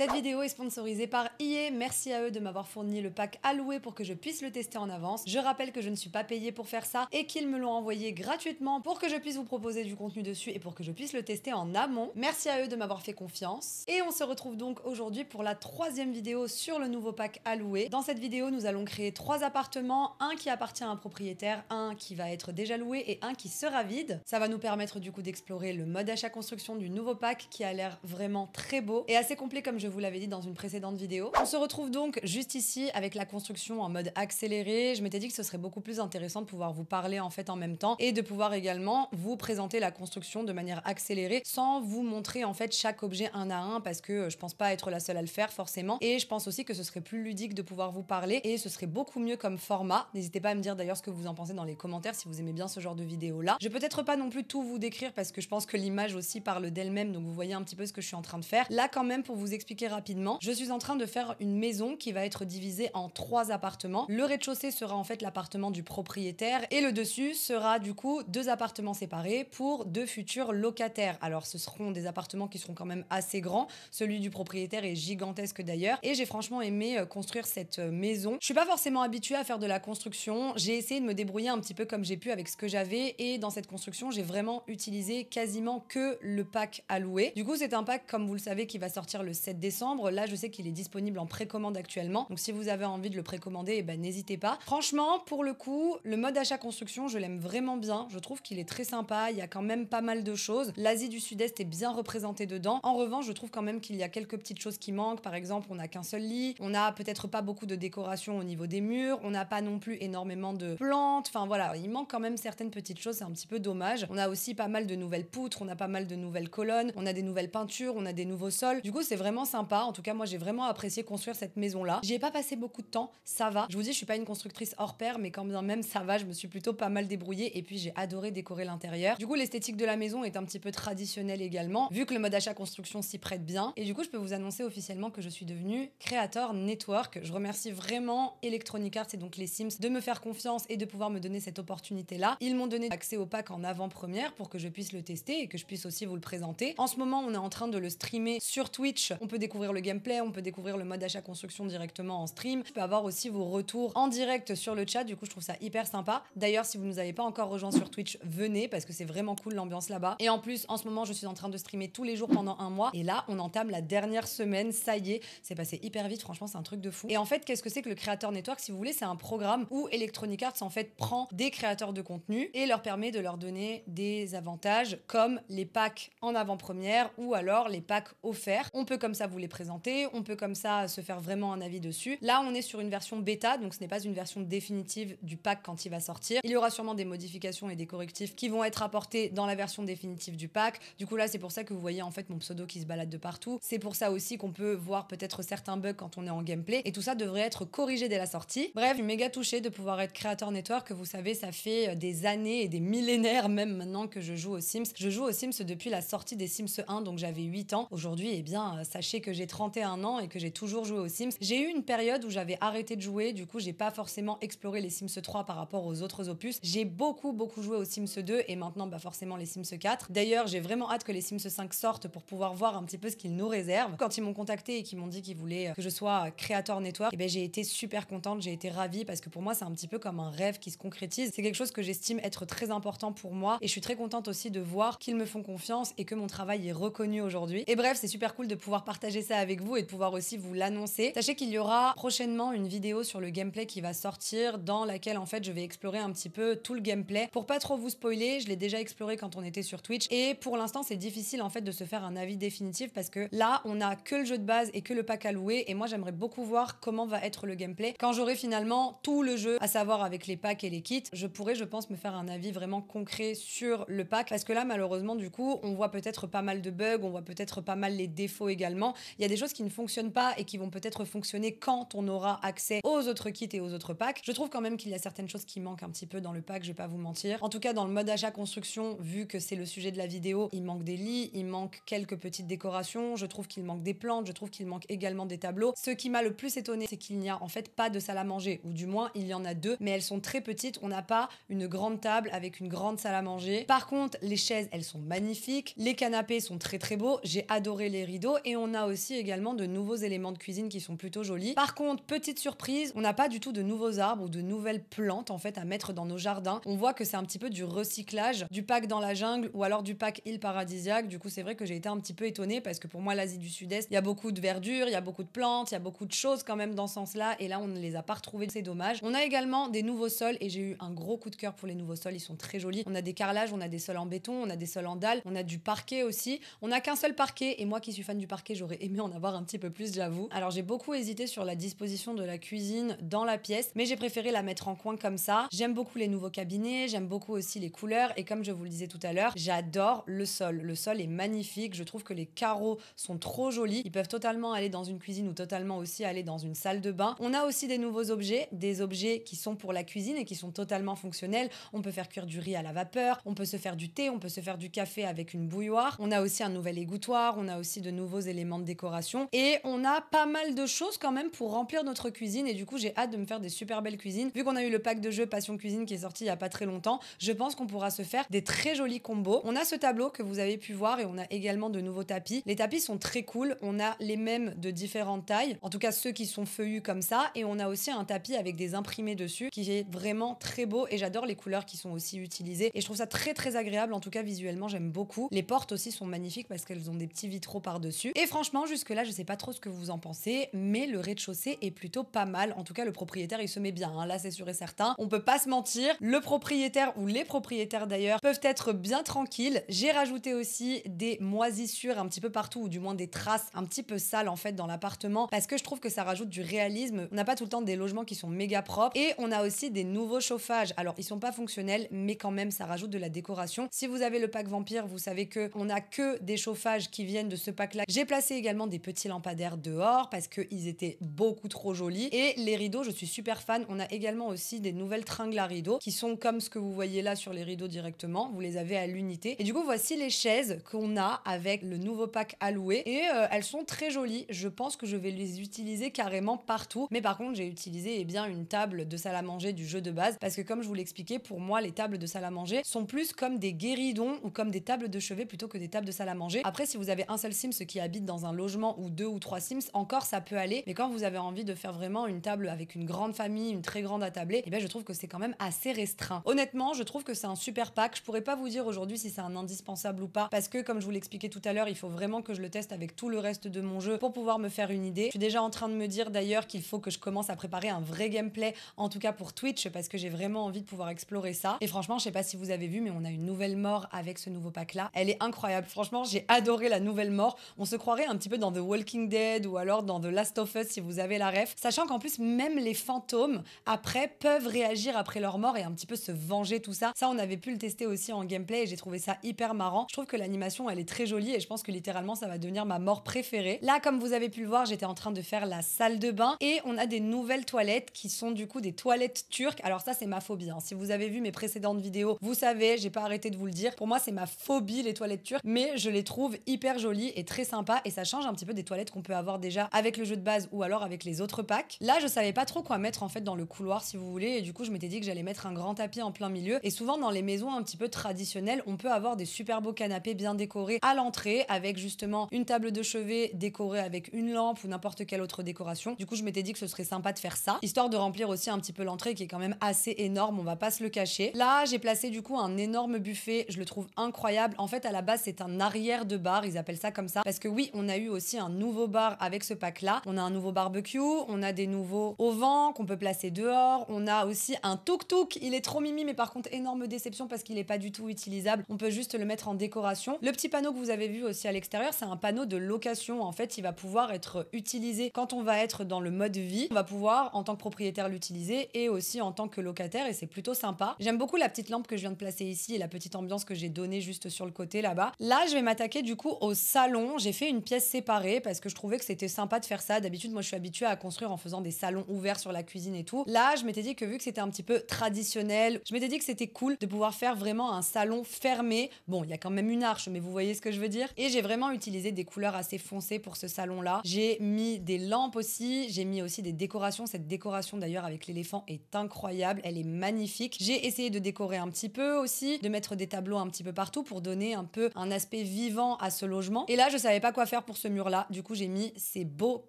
Cette vidéo est sponsorisée par IE. Merci à eux de m'avoir fourni le pack alloué pour que je puisse le tester en avance. Je rappelle que je ne suis pas payée pour faire ça et qu'ils me l'ont envoyé gratuitement pour que je puisse vous proposer du contenu dessus et pour que je puisse le tester en amont. Merci à eux de m'avoir fait confiance. Et on se retrouve donc aujourd'hui pour la troisième vidéo sur le nouveau pack alloué. Dans cette vidéo, nous allons créer trois appartements, un qui appartient à un propriétaire, un qui va être déjà loué et un qui sera vide. Ça va nous permettre du coup d'explorer le mode achat construction du nouveau pack qui a l'air vraiment très beau et assez complet comme je vous l'avez dit dans une précédente vidéo. On se retrouve donc juste ici avec la construction en mode accéléré. Je m'étais dit que ce serait beaucoup plus intéressant de pouvoir vous parler en fait en même temps et de pouvoir également vous présenter la construction de manière accélérée sans vous montrer en fait chaque objet un à un parce que euh, je pense pas être la seule à le faire forcément et je pense aussi que ce serait plus ludique de pouvoir vous parler et ce serait beaucoup mieux comme format. N'hésitez pas à me dire d'ailleurs ce que vous en pensez dans les commentaires si vous aimez bien ce genre de vidéo là. Je vais peut-être pas non plus tout vous décrire parce que je pense que l'image aussi parle d'elle-même donc vous voyez un petit peu ce que je suis en train de faire. Là quand même pour vous expliquer rapidement, je suis en train de faire une maison qui va être divisée en trois appartements. Le rez-de-chaussée sera en fait l'appartement du propriétaire et le dessus sera du coup deux appartements séparés pour deux futurs locataires. Alors ce seront des appartements qui seront quand même assez grands. Celui du propriétaire est gigantesque d'ailleurs et j'ai franchement aimé euh, construire cette euh, maison. Je suis pas forcément habituée à faire de la construction. J'ai essayé de me débrouiller un petit peu comme j'ai pu avec ce que j'avais et dans cette construction, j'ai vraiment utilisé quasiment que le pack à louer. Du coup, c'est un pack comme vous le savez qui va sortir le 7 décembre. Là, je sais qu'il est disponible en précommande actuellement. Donc si vous avez envie de le précommander, eh ben, n'hésitez pas. Franchement, pour le coup, le mode achat construction, je l'aime vraiment bien. Je trouve qu'il est très sympa. Il y a quand même pas mal de choses. L'Asie du Sud-Est est bien représentée dedans. En revanche, je trouve quand même qu'il y a quelques petites choses qui manquent. Par exemple, on n'a qu'un seul lit. On n'a peut-être pas beaucoup de décoration au niveau des murs. On n'a pas non plus énormément de plantes. Enfin voilà, il manque quand même certaines petites choses. C'est un petit peu dommage. On a aussi pas mal de nouvelles poutres. On a pas mal de nouvelles colonnes. On a des nouvelles peintures. On a des nouveaux sols. Du coup, c'est vraiment sympa. En tout cas, moi, j'ai vraiment apprécié construire cette maison-là. J'y ai pas passé beaucoup de temps, ça va. Je vous dis, je suis pas une constructrice hors pair, mais quand même, ça va. Je me suis plutôt pas mal débrouillée et puis j'ai adoré décorer l'intérieur. Du coup, l'esthétique de la maison est un petit peu traditionnelle également, vu que le mode achat construction s'y prête bien. Et du coup, je peux vous annoncer officiellement que je suis devenue créateur Network. Je remercie vraiment Electronic Arts et donc les Sims de me faire confiance et de pouvoir me donner cette opportunité-là. Ils m'ont donné accès au pack en avant-première pour que je puisse le tester et que je puisse aussi vous le présenter. En ce moment, on est en train de le streamer sur Twitch. On peut découvrir le gameplay, on peut découvrir le mode achat construction directement en stream. Je peux avoir aussi vos retours en direct sur le chat. Du coup, je trouve ça hyper sympa. D'ailleurs, si vous ne nous avez pas encore rejoint sur Twitch, venez parce que c'est vraiment cool l'ambiance là-bas. Et en plus, en ce moment, je suis en train de streamer tous les jours pendant un mois. Et là, on entame la dernière semaine. Ça y est, c'est passé hyper vite. Franchement, c'est un truc de fou. Et en fait, qu'est-ce que c'est que le Creator Network Si vous voulez, c'est un programme où Electronic Arts en fait prend des créateurs de contenu et leur permet de leur donner des avantages comme les packs en avant-première ou alors les packs offerts. On peut comme ça vous les présenter. On peut comme ça se faire vraiment un avis dessus. Là, on est sur une version bêta, donc ce n'est pas une version définitive du pack quand il va sortir. Il y aura sûrement des modifications et des correctifs qui vont être apportés dans la version définitive du pack. Du coup, là, c'est pour ça que vous voyez en fait mon pseudo qui se balade de partout. C'est pour ça aussi qu'on peut voir peut-être certains bugs quand on est en gameplay. Et tout ça devrait être corrigé dès la sortie. Bref, je suis méga touchée de pouvoir être créateur network. Vous savez, ça fait euh, des années et des millénaires même maintenant que je joue aux Sims. Je joue aux Sims depuis la sortie des Sims 1, donc j'avais 8 ans. Aujourd'hui, eh bien, euh, sachez que j'ai 31 ans et que j'ai toujours joué aux Sims. J'ai eu une période où j'avais arrêté de jouer, du coup, j'ai pas forcément exploré les Sims 3 par rapport aux autres opus. J'ai beaucoup, beaucoup joué aux Sims 2 et maintenant, bah, forcément, les Sims 4. D'ailleurs, j'ai vraiment hâte que les Sims 5 sortent pour pouvoir voir un petit peu ce qu'ils nous réservent. Quand ils m'ont contacté et qu'ils m'ont dit qu'ils voulaient euh, que je sois euh, créateur network, et eh ben, j'ai été super contente, j'ai été ravie parce que pour moi, c'est un petit peu comme un rêve qui se concrétise. C'est quelque chose que j'estime être très important pour moi et je suis très contente aussi de voir qu'ils me font confiance et que mon travail est reconnu aujourd'hui. Et bref, c'est super cool de pouvoir partager ça avec vous et de pouvoir aussi vous l'annoncer. Sachez qu'il y aura prochainement une vidéo sur le gameplay qui va sortir dans laquelle en fait je vais explorer un petit peu tout le gameplay. Pour pas trop vous spoiler, je l'ai déjà exploré quand on était sur Twitch et pour l'instant c'est difficile en fait de se faire un avis définitif parce que là on a que le jeu de base et que le pack à louer et moi j'aimerais beaucoup voir comment va être le gameplay quand j'aurai finalement tout le jeu à savoir avec les packs et les kits. Je pourrais je pense me faire un avis vraiment concret sur le pack parce que là malheureusement du coup on voit peut-être pas mal de bugs, on voit peut-être pas mal les défauts également il y a des choses qui ne fonctionnent pas et qui vont peut-être fonctionner quand on aura accès aux autres kits et aux autres packs. Je trouve quand même qu'il y a certaines choses qui manquent un petit peu dans le pack, je vais pas vous mentir. En tout cas, dans le mode achat construction, vu que c'est le sujet de la vidéo, il manque des lits, il manque quelques petites décorations, je trouve qu'il manque des plantes, je trouve qu'il manque également des tableaux. Ce qui m'a le plus étonnée c'est qu'il n'y a en fait pas de salle à manger, ou du moins il y en a deux, mais elles sont très petites, on n'a pas une grande table avec une grande salle à manger. Par contre, les chaises, elles sont magnifiques, les canapés sont très très beaux, j'ai adoré les rideaux et on a aussi aussi également de nouveaux éléments de cuisine qui sont plutôt jolis. Par contre, petite surprise, on n'a pas du tout de nouveaux arbres ou de nouvelles plantes en fait à mettre dans nos jardins. On voit que c'est un petit peu du recyclage du pack dans la jungle ou alors du pack île paradisiaque. Du coup, c'est vrai que j'ai été un petit peu étonnée parce que pour moi, l'Asie du Sud-Est, il y a beaucoup de verdure, il y a beaucoup de plantes, il y a beaucoup de choses quand même dans ce sens-là. Et là, on ne les a pas retrouvés, c'est dommage. On a également des nouveaux sols et j'ai eu un gros coup de cœur pour les nouveaux sols. Ils sont très jolis. On a des carrelages, on a des sols en béton, on a des sols en dalle, on a du parquet aussi. On n'a qu'un seul parquet et moi qui suis fan du parquet, je j'aurais aimé en avoir un petit peu plus, j'avoue. Alors j'ai beaucoup hésité sur la disposition de la cuisine dans la pièce, mais j'ai préféré la mettre en coin comme ça. J'aime beaucoup les nouveaux cabinets, j'aime beaucoup aussi les couleurs, et comme je vous le disais tout à l'heure, j'adore le sol. Le sol est magnifique, je trouve que les carreaux sont trop jolis, ils peuvent totalement aller dans une cuisine ou totalement aussi aller dans une salle de bain. On a aussi des nouveaux objets, des objets qui sont pour la cuisine et qui sont totalement fonctionnels. On peut faire cuire du riz à la vapeur, on peut se faire du thé, on peut se faire du café avec une bouilloire. On a aussi un nouvel égouttoir, on a aussi de nouveaux éléments Décoration Et on a pas mal de choses quand même pour remplir notre cuisine. Et du coup, j'ai hâte de me faire des super belles cuisines. Vu qu'on a eu le pack de jeux Passion Cuisine qui est sorti il n'y a pas très longtemps, je pense qu'on pourra se faire des très jolis combos. On a ce tableau que vous avez pu voir et on a également de nouveaux tapis. Les tapis sont très cool. On a les mêmes de différentes tailles. En tout cas, ceux qui sont feuillus comme ça. Et on a aussi un tapis avec des imprimés dessus qui est vraiment très beau. Et j'adore les couleurs qui sont aussi utilisées. Et je trouve ça très très agréable. En tout cas, visuellement, j'aime beaucoup. Les portes aussi sont magnifiques parce qu'elles ont des petits vitraux par-dessus. Et franchement, franchement, jusque-là, je sais pas trop ce que vous en pensez, mais le rez-de-chaussée est plutôt pas mal. En tout cas, le propriétaire, il se met bien. Hein, là, c'est sûr et certain. On peut pas se mentir. Le propriétaire ou les propriétaires d'ailleurs peuvent être bien tranquilles. J'ai rajouté aussi des moisissures un petit peu partout, ou du moins des traces un petit peu sales en fait dans l'appartement, parce que je trouve que ça rajoute du réalisme. On n'a pas tout le temps des logements qui sont méga propres. Et on a aussi des nouveaux chauffages. Alors, ils sont pas fonctionnels, mais quand même, ça rajoute de la décoration. Si vous avez le pack vampire, vous savez que on a que des chauffages qui viennent de ce pack-là. J'ai placé également des petits lampadaires dehors parce qu'ils étaient beaucoup trop jolis. Et les rideaux, je suis super fan. On a également aussi des nouvelles tringles à rideaux qui sont comme ce que vous voyez là sur les rideaux directement. Vous les avez à l'unité. Et du coup, voici les chaises qu'on a avec le nouveau pack à louer. Et euh, elles sont très jolies. Je pense que je vais les utiliser carrément partout. Mais par contre, j'ai utilisé et eh bien une table de salle à manger du jeu de base parce que comme je vous l'expliquais, pour moi, les tables de salle à manger sont plus comme des guéridons ou comme des tables de chevet plutôt que des tables de salle à manger. Après, si vous avez un seul Sims qui habite dans un logement ou deux ou trois Sims, encore ça peut aller. Mais quand vous avez envie de faire vraiment une table avec une grande famille, une très grande attablée, et eh bien je trouve que c'est quand même assez restreint. Honnêtement, je trouve que c'est un super pack. Je pourrais pas vous dire aujourd'hui si c'est un indispensable ou pas, parce que comme je vous l'expliquais tout à l'heure, il faut vraiment que je le teste avec tout le reste de mon jeu pour pouvoir me faire une idée. Je suis déjà en train de me dire d'ailleurs qu'il faut que je commence à préparer un vrai gameplay, en tout cas pour Twitch, parce que j'ai vraiment envie de pouvoir explorer ça. Et franchement, je sais pas si vous avez vu, mais on a une nouvelle mort avec ce nouveau pack là. Elle est incroyable. Franchement, j'ai adoré la nouvelle mort. On se croirait un petit peu dans The Walking Dead ou alors dans The Last of Us si vous avez la ref. Sachant qu'en plus, même les fantômes, après, peuvent réagir après leur mort et un petit peu se venger, tout ça. Ça, on avait pu le tester aussi en gameplay et j'ai trouvé ça hyper marrant. Je trouve que l'animation, elle est très jolie et je pense que littéralement, ça va devenir ma mort préférée. Là, comme vous avez pu le voir, j'étais en train de faire la salle de bain et on a des nouvelles toilettes qui sont du coup des toilettes turques. Alors ça, c'est ma phobie. Hein. Si vous avez vu mes précédentes vidéos, vous savez, j'ai pas arrêté de vous le dire. Pour moi, c'est ma phobie, les toilettes turques, mais je les trouve hyper jolies et très sympas et ça change un petit peu des toilettes qu'on peut avoir déjà avec le jeu de base ou alors avec les autres packs. Là, je savais pas trop quoi mettre en fait dans le couloir si vous voulez et du coup, je m'étais dit que j'allais mettre un grand tapis en plein milieu et souvent dans les maisons un petit peu traditionnelles, on peut avoir des super beaux canapés bien décorés à l'entrée avec justement une table de chevet décorée avec une lampe ou n'importe quelle autre décoration. Du coup, je m'étais dit que ce serait sympa de faire ça histoire de remplir aussi un petit peu l'entrée qui est quand même assez énorme, on va pas se le cacher. Là, j'ai placé du coup un énorme buffet, je le trouve incroyable. En fait, à la base, c'est un arrière de bar, ils appellent ça comme ça parce que oui, on a eu eu aussi un nouveau bar avec ce pack-là. On a un nouveau barbecue, on a des nouveaux au vent qu'on peut placer dehors, on a aussi un tuk-tuk. Il est trop mimi, mais par contre, énorme déception parce qu'il n'est pas du tout utilisable. On peut juste le mettre en décoration. Le petit panneau que vous avez vu aussi à l'extérieur, c'est un panneau de location. En fait, il va pouvoir être utilisé quand on va être dans le mode vie. On va pouvoir, en tant que propriétaire, l'utiliser et aussi en tant que locataire, et c'est plutôt sympa. J'aime beaucoup la petite lampe que je viens de placer ici et la petite ambiance que j'ai donnée juste sur le côté là-bas. Là, je vais m'attaquer du coup au salon. J'ai fait une pièce séparé parce que je trouvais que c'était sympa de faire ça. D'habitude, moi, je suis habituée à construire en faisant des salons ouverts sur la cuisine et tout. Là, je m'étais dit que vu que c'était un petit peu traditionnel, je m'étais dit que c'était cool de pouvoir faire vraiment un salon fermé. Bon, il y a quand même une arche, mais vous voyez ce que je veux dire. Et j'ai vraiment utilisé des couleurs assez foncées pour ce salon-là. J'ai mis des lampes aussi, j'ai mis aussi des décorations. Cette décoration d'ailleurs avec l'éléphant est incroyable, elle est magnifique. J'ai essayé de décorer un petit peu aussi, de mettre des tableaux un petit peu partout pour donner un peu un aspect vivant à ce logement. Et là, je savais pas quoi faire pour ce mur-là. Du coup, j'ai mis ces beaux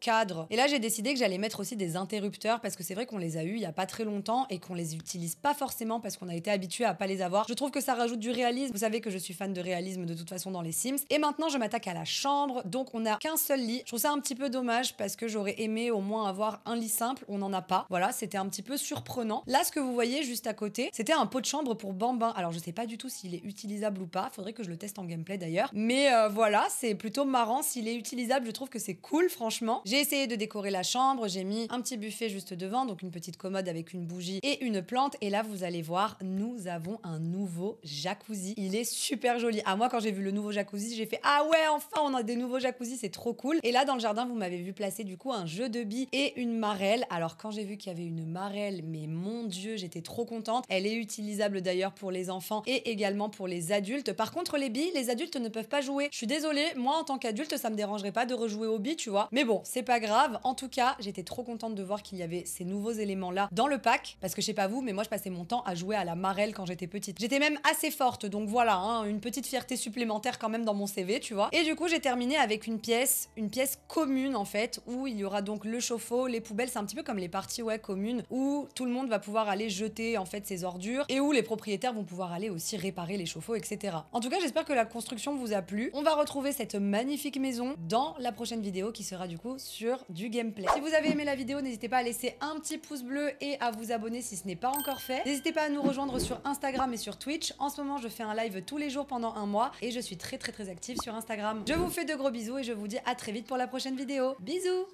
cadres. Et là, j'ai décidé que j'allais mettre aussi des interrupteurs parce que c'est vrai qu'on les a eus il n'y a pas très longtemps et qu'on les utilise pas forcément parce qu'on a été habitué à pas les avoir. Je trouve que ça rajoute du réalisme. Vous savez que je suis fan de réalisme de toute façon dans les Sims. Et maintenant, je m'attaque à la chambre. Donc, on n'a qu'un seul lit. Je trouve ça un petit peu dommage parce que j'aurais aimé au moins avoir un lit simple. On n'en a pas. Voilà, c'était un petit peu surprenant. Là, ce que vous voyez juste à côté, c'était un pot de chambre pour bambin. Alors, je sais pas du tout s'il est utilisable ou pas. Faudrait que je le teste en gameplay d'ailleurs. Mais euh, voilà, c'est plutôt marrant s'il est utilisable, je trouve que c'est cool, franchement. J'ai essayé de décorer la chambre, j'ai mis un petit buffet juste devant, donc une petite commode avec une bougie et une plante. Et là, vous allez voir, nous avons un nouveau jacuzzi. Il est super joli. À ah, moi, quand j'ai vu le nouveau jacuzzi, j'ai fait Ah ouais, enfin, on a des nouveaux jacuzzi, c'est trop cool. Et là, dans le jardin, vous m'avez vu placer du coup un jeu de billes et une marelle. Alors, quand j'ai vu qu'il y avait une marelle, mais mon dieu, j'étais trop contente. Elle est utilisable d'ailleurs pour les enfants et également pour les adultes. Par contre, les billes, les adultes ne peuvent pas jouer. Je suis désolée, moi, en tant qu'adulte, ça me dérangerait pas de rejouer au bi tu vois. Mais bon, c'est pas grave. En tout cas, j'étais trop contente de voir qu'il y avait ces nouveaux éléments-là dans le pack. Parce que je sais pas vous, mais moi, je passais mon temps à jouer à la marelle quand j'étais petite. J'étais même assez forte, donc voilà, hein, une petite fierté supplémentaire quand même dans mon CV, tu vois. Et du coup, j'ai terminé avec une pièce, une pièce commune en fait, où il y aura donc le chauffe-eau, les poubelles, c'est un petit peu comme les parties ouais communes, où tout le monde va pouvoir aller jeter en fait ses ordures et où les propriétaires vont pouvoir aller aussi réparer les chauffe-eau, etc. En tout cas, j'espère que la construction vous a plu. On va retrouver cette magnifique maison dans la prochaine vidéo qui sera du coup sur du gameplay. Si vous avez aimé la vidéo, n'hésitez pas à laisser un petit pouce bleu et à vous abonner si ce n'est pas encore fait. N'hésitez pas à nous rejoindre sur Instagram et sur Twitch. En ce moment, je fais un live tous les jours pendant un mois et je suis très très très active sur Instagram. Je vous fais de gros bisous et je vous dis à très vite pour la prochaine vidéo. Bisous